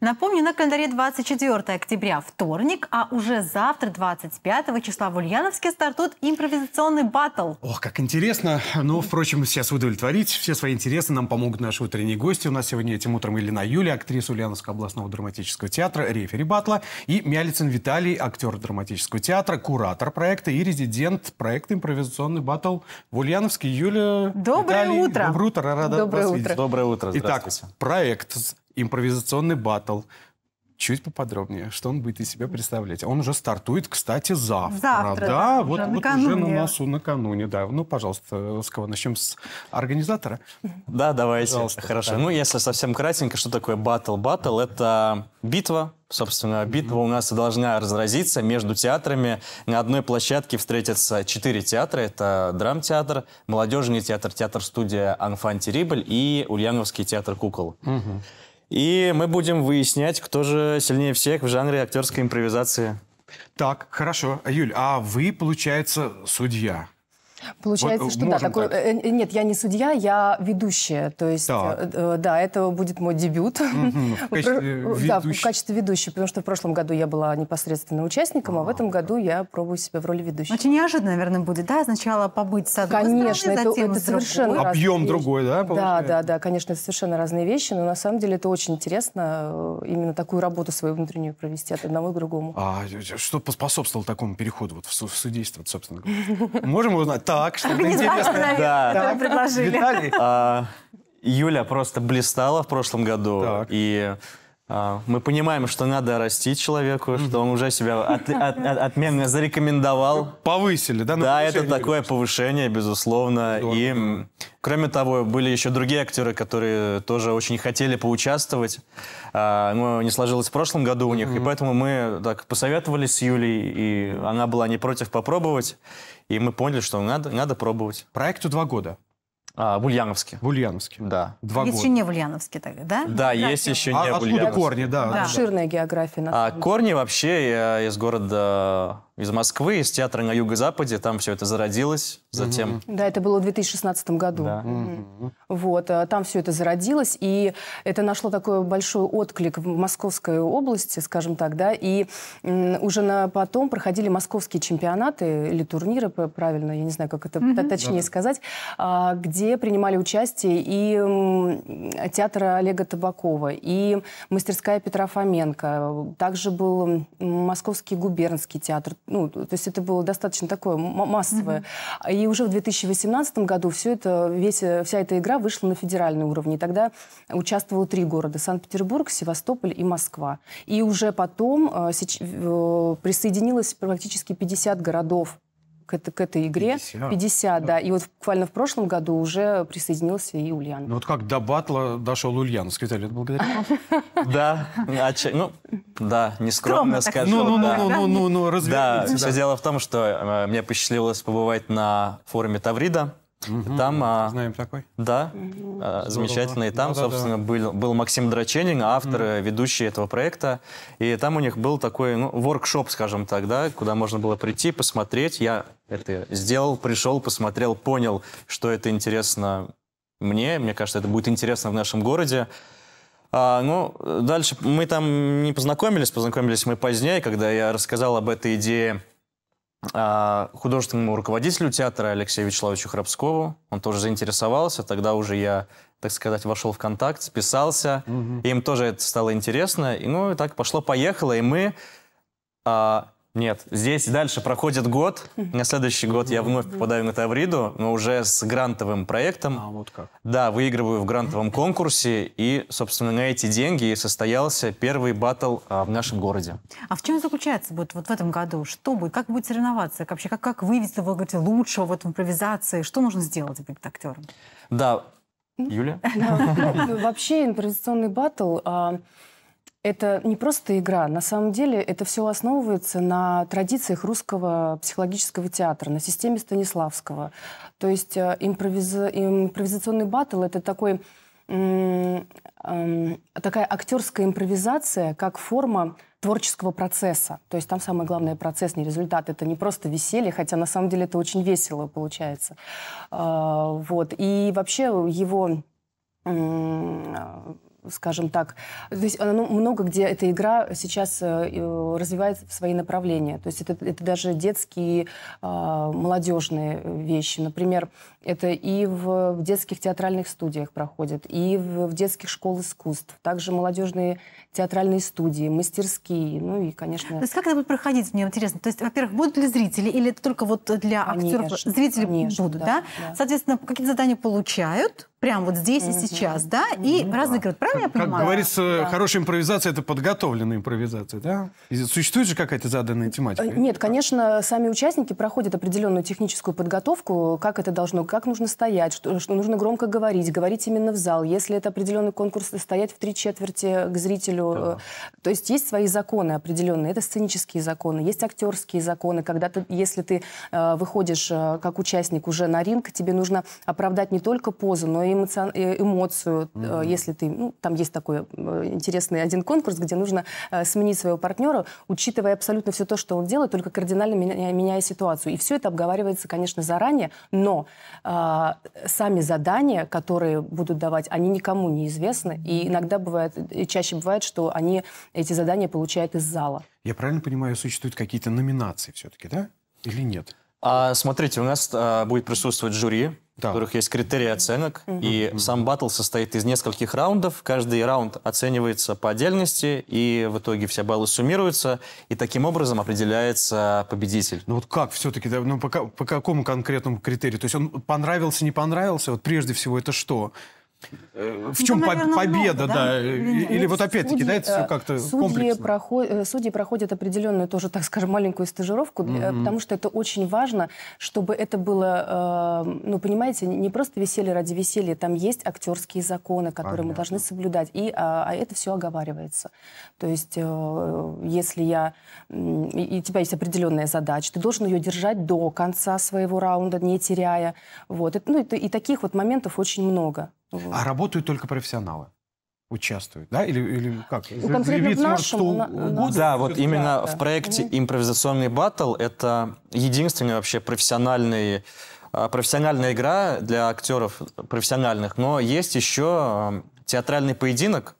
Напомню, на календаре 24 октября вторник, а уже завтра, 25 числа в Ульяновске, стартует импровизационный батл. Ох, как интересно. Но, ну, впрочем, сейчас удовлетворить все свои интересы нам помогут наши утренние гости. У нас сегодня этим утром Елена Юля, актриса Ульяновского областного драматического театра, рефери батла, и Мялицын Виталий, актер драматического театра, куратор проекта и резидент проекта «Импровизационный батл» в Ульяновске. Юля, Доброе Виталий. утро! Доброе утро! Рада Доброе вас утро! Видеть. Доброе утро! Итак, проект импровизационный батл. Чуть поподробнее, что он будет из себя представлять. Он уже стартует, кстати, завтра. Завтра, да, вот, уже, вот накануне. уже на нас накануне, да. Ну, пожалуйста, с кого начнем? С организатора? Да, давайте. Пожалуйста, Хорошо. Да. Ну, если совсем кратенько, что такое батл? Батл – это битва, собственно, битва у нас должна разразиться между театрами. На одной площадке встретятся четыре театра. Это драмтеатр, молодежный театр, театр-студия «Анфан Терибль» и Ульяновский театр кукол. Угу. И мы будем выяснять, кто же сильнее всех в жанре актерской импровизации. Так, хорошо. Юль, а вы, получается, судья. Получается, вот, э, что да, такой, так. Э, э, нет, я не судья, я ведущая. То есть, так. э, да, это будет мой дебют. Угу, в, качестве да, в качестве ведущей, потому что в прошлом году я была непосредственно участником, а, а в этом а, году я пробую себя в роли ведущей. Очень неожиданно, наверное, будет, да, сначала побыть с одной конечно, стороны, это, затем это, это совершенно Объем а другой, да, получается? Да, да, да, конечно, это совершенно разные вещи, но на самом деле это очень интересно, именно такую работу свою внутреннюю провести от одного к другому. А что поспособствовало такому переходу вот в, в судейство, собственно говоря? Можем узнать? Так, что интересно. Да. предложили. Виталий. А, Юля просто блистала в прошлом году. Так. И а, мы понимаем, что надо расти человеку, mm-hmm. что он уже себя от, от, от, отменно зарекомендовал. Повысили, да? Ну, да, это такое просто. повышение, безусловно. Здорово. И, кроме того, были еще другие актеры, которые тоже очень хотели поучаствовать, а, но ну, не сложилось в прошлом году у них, mm-hmm. и поэтому мы так посоветовались с Юлей, и она была не против попробовать, и мы поняли, что надо, надо пробовать. Проекту два года. А, в Ульяновске. В Ульяновске. Да. Два есть года. еще не в Ульяновске тогда, да? Да, Графия. есть еще не а, в Ульяновске. корни, да. да. Обширная география. На а, корни вообще я э, из города из Москвы, из театра на Юго-Западе, там все это зародилось затем. Mm-hmm. Да, это было в 2016 году. Да. Mm-hmm. Вот, а, там все это зародилось, и это нашло такой большой отклик в Московской области, скажем так, да, и уже на, потом проходили московские чемпионаты или турниры, правильно, я не знаю, как это mm-hmm. точнее mm сказать, а, где принимали участие и театр Олега Табакова, и мастерская Петра Фоменко, также был Московский губернский театр, ну, то есть это было достаточно такое массовое. Mm-hmm. И уже в 2018 году все это, весь, э, вся эта игра вышла на федеральный уровень. И тогда участвовало три города – Санкт-Петербург, Севастополь и Москва. И уже потом э, э присоединилось практически 50 городов к, к этой игре. 50. 50, да. да. И вот буквально в прошлом году уже присоединился и Ульян. Ну вот как до батла дошел Ульян? скажите это благодаря Да, ну, да, не скромно скажу. Ну, ну, ну, ну, ну, ну, ну, Да, все дело в том, что э, мне посчастливилось побывать на форуме Таврида Угу, там, а, знаем такой. Да, угу. а, там, ну да, собственно, да, да. Был, был Максим Драченин, автор, угу. ведущий этого проекта. И там у них был такой ну, воркшоп, скажем так, да, куда можно было прийти, посмотреть. Я это сделал, пришел, посмотрел, понял, что это интересно мне. Мне кажется, это будет интересно в нашем городе. А, ну, дальше мы там не познакомились, познакомились мы позднее, когда я рассказал об этой идее а, художественному руководителю театра Алексею Вячеславовичу Храбскову. Он тоже заинтересовался. Тогда уже я, так сказать, вошел в контакт, списался. Угу. им тоже это стало интересно. И ну, и так пошло-поехало. И мы а, нет, здесь дальше проходит год, на следующий год я вновь попадаю на Тавриду, но уже с грантовым проектом. А, вот как. Да, выигрываю в грантовом конкурсе, и, собственно, на эти деньги и состоялся первый батл а, в нашем городе. А в чем заключается будет вот в этом году? Что будет, как будет соревноваться? Как, вообще, как, как выявить, вы говорите, лучшего в этом импровизации? Что нужно сделать быть актером? Да, ну, Юля? Ну, вообще импровизационный батл а, это не просто игра. На самом деле это все основывается на традициях русского психологического театра, на системе Станиславского. То есть э, импровиз... импровизационный батл — это такой эм, такая актерская импровизация как форма творческого процесса. То есть там самое главное процесс, не результат. Это не просто веселье, хотя на самом деле это очень весело получается. Э, вот. И вообще его скажем так. То есть ну, много где эта игра сейчас э, э развивает свои направления. То есть это, это даже детские, э, молодежные вещи. Например, это и в, детских театральных студиях проходит, и в, в детских школ искусств. Также молодежные театральные студии, мастерские, ну и, конечно... То есть как это будет проходить, мне интересно? То есть, во-первых, будут ли зрители, или это только вот для конечно, актеров? Зрители конечно, будут, да? да? да. Соответственно, какие-то задания получают, прям вот здесь и сейчас, да, и ну разыгрывать. Правильно я понимаю? Как говорится, хорошая импровизация – это подготовленная импровизация, да? Существует же какая-то заданная тематика? Э, нет, конечно, сами участники проходят определенную техническую подготовку, как это должно, как нужно стоять, что, что нужно громко говорить, говорить именно в зал. Если это определенный конкурс, стоять в три четверти к зрителю. Да. Э, то есть есть свои законы определенные. Это сценические законы, есть актерские законы. Когда ты, если ты э, выходишь э, как участник уже на ринг, тебе нужно оправдать не только позу, но и эмоци... Э, эмоцию, mm-hmm. если ты... Ну, там есть такой э, интересный один конкурс, где нужно сменить своего партнера, учитывая абсолютно все то, что он делает, только кардинально меня... меняя ситуацию. И все это обговаривается, конечно, заранее, но э, сами задания, которые будут давать, они никому не известны. И иногда бывает, и чаще бывает, что они эти задания получают из зала. Я правильно понимаю, существуют какие-то номинации все-таки, да? Или нет? А, смотрите, у нас а, будет присутствовать жюри, да. которых есть критерии оценок. mm И mm сам батл состоит из нескольких раундов. Каждый раунд оценивается по отдельности, и в итоге все баллы суммируются, и таким образом определяется победитель. Ну вот как все-таки, да, ну по, по какому конкретному критерию? То есть он понравился, не понравился? Вот прежде всего это что? Э, в ну, чем ну, наверное, победа, много, да? да? Или вот опять-таки, да, это все как-то судьи комплексно? Проход, э, судьи проходят определенную тоже, так скажем, маленькую стажировку, mm-hmm. потому что это очень важно, чтобы это было, ну, понимаете, не просто веселье ради веселья, там есть актерские законы, которые Понятно. мы должны соблюдать, и а, а это все оговаривается. То есть, если я... И у тебя есть определенная задача, ты должен ее держать до конца своего раунда, не теряя. Вот. ну, и, и таких вот моментов очень много. Вот. А работают только профессионалы? участвуют, да, или, или как? Ну, конкретно в нашем, что на, Да, вот да, именно да. в проекте импровизационный батл это единственная вообще профессиональная профессиональная игра для актеров профессиональных, но есть еще театральный поединок.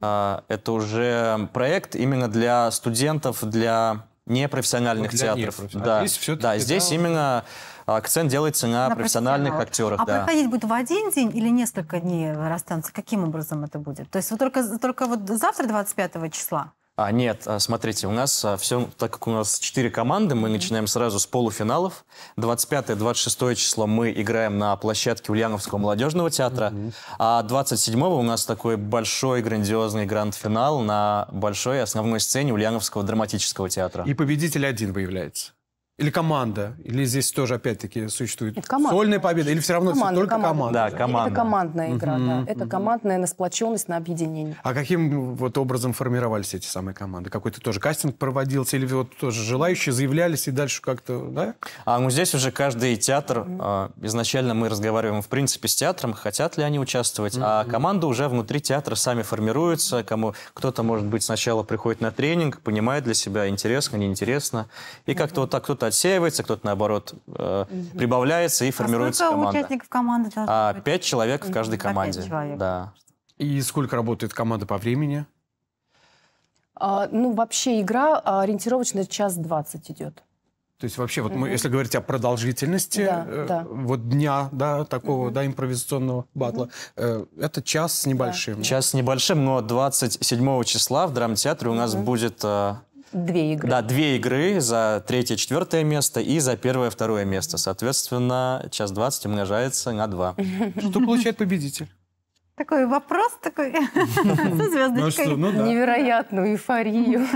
А, это уже проект именно для студентов, для непрофессиональных ну, театров. Непрофессиональных. Да, а здесь, да, здесь именно а, акцент делается на, на профессиональных актерах. А да. проходить будет в один день или несколько дней расстанции? Каким образом это будет? То есть вот только, только вот завтра, 25 числа? А, нет, а, смотрите, у нас а, все, так как у нас четыре команды, мы начинаем сразу с полуфиналов. 25-26 число мы играем на площадке Ульяновского молодежного театра, mm -hmm. а 27 у нас такой большой грандиозный гранд-финал на большой основной сцене Ульяновского драматического театра. И победитель один выявляется. Или команда? Или здесь тоже, опять-таки, существует команда, сольная победа? Или все равно команда, все только команда? команда? Да, команда. Это командная игра, uh-huh, да. Это командная на сплоченность, на объединение. А каким вот образом формировались эти самые команды? Какой-то тоже кастинг проводился? Или вот тоже желающие заявлялись и дальше как-то, да? А, ну, здесь уже каждый театр... Uh-huh. А, изначально мы разговариваем, в принципе, с театром, хотят ли они участвовать. Uh-huh. А команда уже внутри театра сами формируется. Кому... Кто-то, может быть, сначала приходит на тренинг, понимает для себя, интересно, неинтересно. И uh-huh. как-то вот так кто-то отсеивается, кто-то, наоборот, э, прибавляется и а формируется а команда. участников команды а, быть? Пять человек в каждой а команде. Да. И сколько работает команда по времени? А, ну, вообще игра а, ориентировочно час двадцать идет. То есть вообще, вот mm-hmm. если говорить о продолжительности да, э, да. вот дня, да, такого, mm-hmm. да, импровизационного батла, mm-hmm. э, это час с небольшим. Да. Час с небольшим, но 27 числа в драмтеатре mm-hmm. у нас будет э, Две игры. Да, две игры за третье-четвертое место и за первое-второе место. Соответственно, час двадцать умножается на два. Что получает победитель? Такой вопрос такой со звездочкой. Ну, ну, да. Невероятную эйфорию.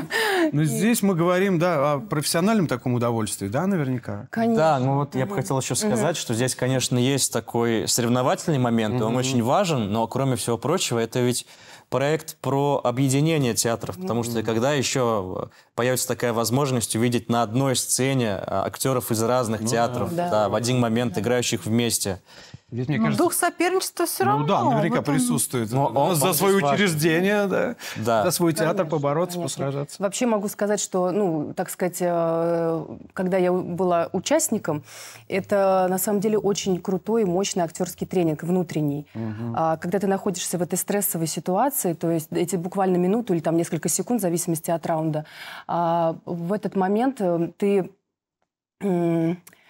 Ну, здесь мы говорим, да, о профессиональном таком удовольствии, да, наверняка? Конечно. Да, ну вот я бы хотел еще сказать, что здесь, конечно, есть такой соревновательный момент, он очень важен, но, кроме всего прочего, это ведь проект про объединение театров, потому что когда еще э, появится такая возможность увидеть на одной сцене э, актеров из разных ну, театров, да. Да, в один момент да. играющих вместе. Здесь, мне Но ну, кажется... дух соперничества все ну, равно. Ну да, наверняка вот присутствует. Но ну, ну, он, за свое важен. учреждение, да, да. за свой театр побороться, конечно. посражаться. Вообще могу сказать, что, ну, так сказать, э, когда я была участником, это на самом деле очень крутой мощный актерский тренинг внутренний. Угу. Когда ты находишься в этой стрессовой ситуации, то есть эти буквально минуту или там несколько секунд, в зависимости от раунда, а, в этот момент э, ты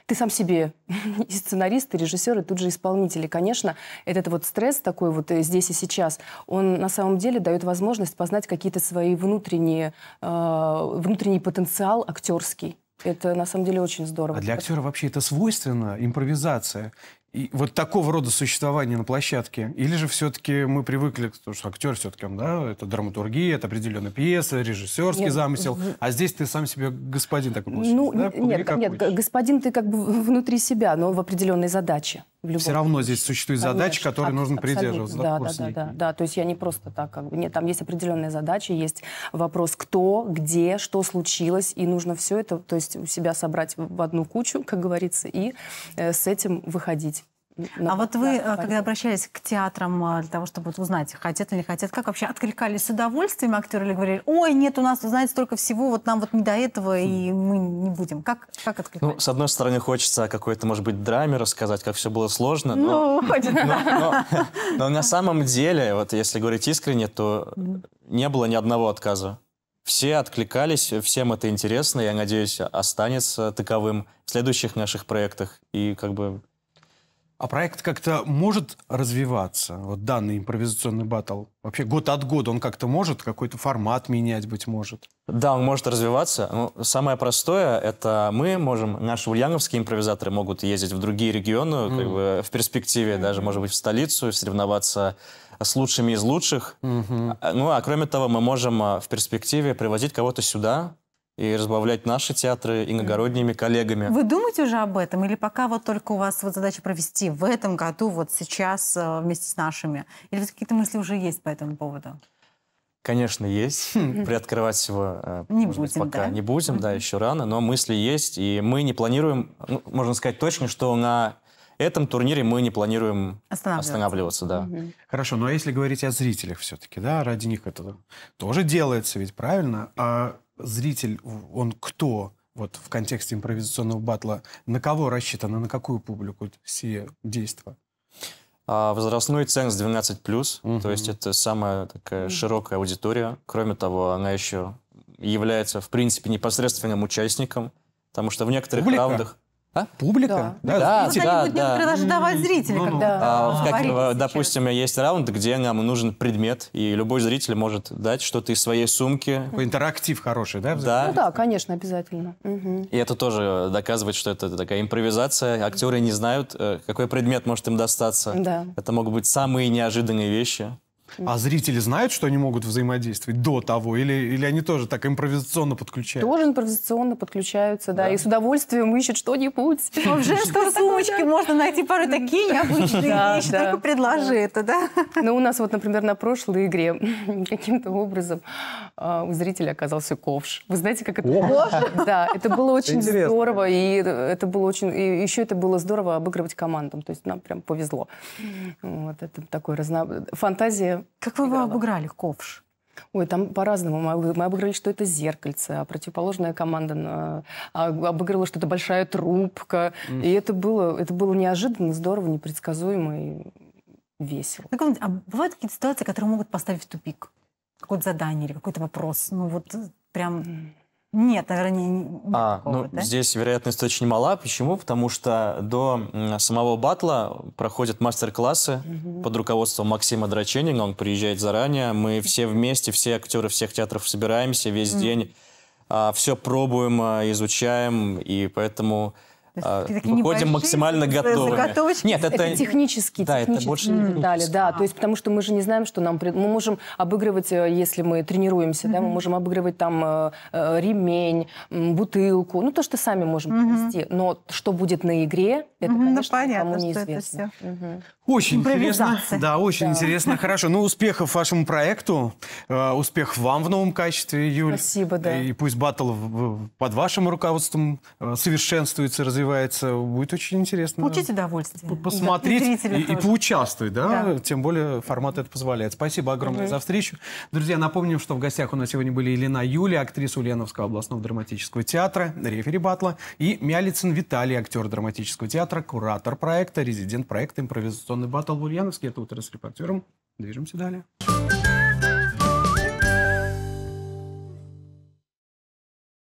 ты сам себе и сценарист, и режиссер, и тут же исполнитель. И, конечно, этот вот стресс такой вот э, здесь и сейчас, он на самом деле дает возможность познать какие-то свои внутренние, э, внутренний потенциал актерский. Это на самом деле очень здорово. А для актера вообще это свойственно, импровизация и вот такого рода существование на площадке? Или же все-таки мы привыкли, потому что актер все-таки, да, это драматургия, это определенная пьеса, режиссерский нет, замысел, а здесь ты сам себе господин такой получился, ну, да? Нет, нет господин ты как бы внутри себя, но в определенной задаче. В любом Все равно здесь существует Конечно, задача, которой нужно придерживаться. Да, да, да, да, да, да. То есть я не просто так, как бы, нет, там есть определенная задача, есть вопрос, кто, где, что случилось, и нужно все это, то есть у себя собрать в одну кучу, как говорится, и э, с этим выходить. На, а вот вы, да, э, когда парень. обращались к театрам а, для того, чтобы узнать, хотят или не хотят, как вообще откликались с удовольствием актеры или говорили, ой, нет, у нас, знаете, столько всего, вот нам вот не до этого, и хм. мы не будем. Как, как ну, откликались? Ну, с одной стороны, хочется о какой-то, может быть, драме рассказать, как все было сложно. Но, ну, хоть. Но, но, но, но на самом деле, вот если говорить искренне, то не было ни одного отказа. Все откликались, всем это интересно, я надеюсь, останется таковым в следующих наших проектах. И как бы а проект как-то может развиваться? Вот данный импровизационный батл. Вообще год от года он как-то может какой-то формат менять, быть может? Да, он может развиваться. Ну, самое простое — это мы можем, наши ульяновские импровизаторы могут ездить в другие регионы, mm. как бы в перспективе mm. даже, может быть, в столицу, соревноваться с лучшими из лучших. Mm-hmm. Ну, а кроме того, мы можем а, в перспективе привозить кого-то сюда, и разбавлять наши театры иногородними коллегами. Вы думаете уже об этом? Или пока вот только у вас вот задача провести в этом году, вот сейчас э, вместе с нашими? Или какие-то мысли уже есть по этому поводу? Конечно, есть. Приоткрывать его э, не будем, быть, пока да? не будем, да, еще рано. Но мысли есть, и мы не планируем, ну, можно сказать точно, что на этом турнире мы не планируем останавливаться, останавливаться да. Хорошо, но ну а если говорить о зрителях все-таки, да, ради них это тоже делается, ведь правильно. А зритель, он кто? Вот в контексте импровизационного батла, на кого рассчитано, на какую публику все действия? А, возрастной ценз 12+, угу. то есть это самая такая широкая аудитория. Кроме того, она еще является, в принципе, непосредственным участником, потому что в некоторых Публика? раундах... А? Публика? Да, да, ну, да. да, они да. даже давать ну, зрители, ну, ну, когда а, как, Допустим, есть раунд, где нам нужен предмет, и любой зритель может дать что-то из своей сумки. Такой интерактив хороший, да? Да. Ну да, конечно, обязательно. Угу. И это тоже доказывает, что это такая импровизация. Актеры не знают, э, какой предмет может им достаться. Да. Это могут быть самые неожиданные вещи. А зрители знают, что они могут взаимодействовать до того? Или, или они тоже так импровизационно подключаются? Тоже импровизационно подключаются, да. да. И с удовольствием ищут что-нибудь. В женской сумочке можно найти порой такие необычные вещи. Только предложи это, да? Ну, у нас вот, например, на прошлой игре каким-то образом а, у зрителя оказался ковш. Вы знаете, как это Да, это было очень здорово. И это было очень... И еще это было здорово обыгрывать командам. То есть нам прям повезло. Вот это такой разно... Фантазия как вы играла. его обыграли, ковш? Ой, там по-разному. Мы обыграли, что это зеркальце, а противоположная команда а, обыграла, что это большая трубка. Mm. И это было, это было неожиданно, здорово, непредсказуемо и весело. Как а бывают какие-то ситуации, которые могут поставить в тупик? Какое-то задание или какой-то вопрос? Ну вот э, прям нет, наверное, нет а, такого, ну, да? Здесь вероятность очень мала. Почему? Потому что до самого батла проходят мастер-классы угу. под руководством Максима Драченина. Он приезжает заранее. Мы все вместе, все актеры всех театров собираемся весь угу. день. А, все пробуем, а, изучаем. И поэтому а, выходим максимально готовы. Нет, это, это технически, да, технически это больше не дали, да, то есть потому что мы же не знаем, что нам мы можем обыгрывать, э, если мы тренируемся, mm-hmm. да, мы можем обыгрывать там э, э, ремень, бутылку, ну то, что сами можем mm-hmm. принести, но что будет на игре, это mm-hmm. конечно ну, понятно, никому неизвестно. Что это все. Mm-hmm. Очень интересно. Да, очень да. интересно. Хорошо. Ну, успехов вашему проекту. Э, успех вам в новом качестве, Юль. Спасибо, да. И пусть батл под вашим руководством э, совершенствуется, развивается. Будет очень интересно. Получите удовольствие. Посмотреть и, и, и поучаствовать, да? да? Тем более формат это позволяет. Спасибо огромное угу. за встречу. Друзья, напомним, что в гостях у нас сегодня были Елена Юля, актриса Ульяновского областного драматического театра, рефери батла, и Мялицын Виталий, актер драматического театра, куратор проекта, резидент проекта импровизационного традиционный батл в Ульяновске. Это утро с репортером. Движемся далее.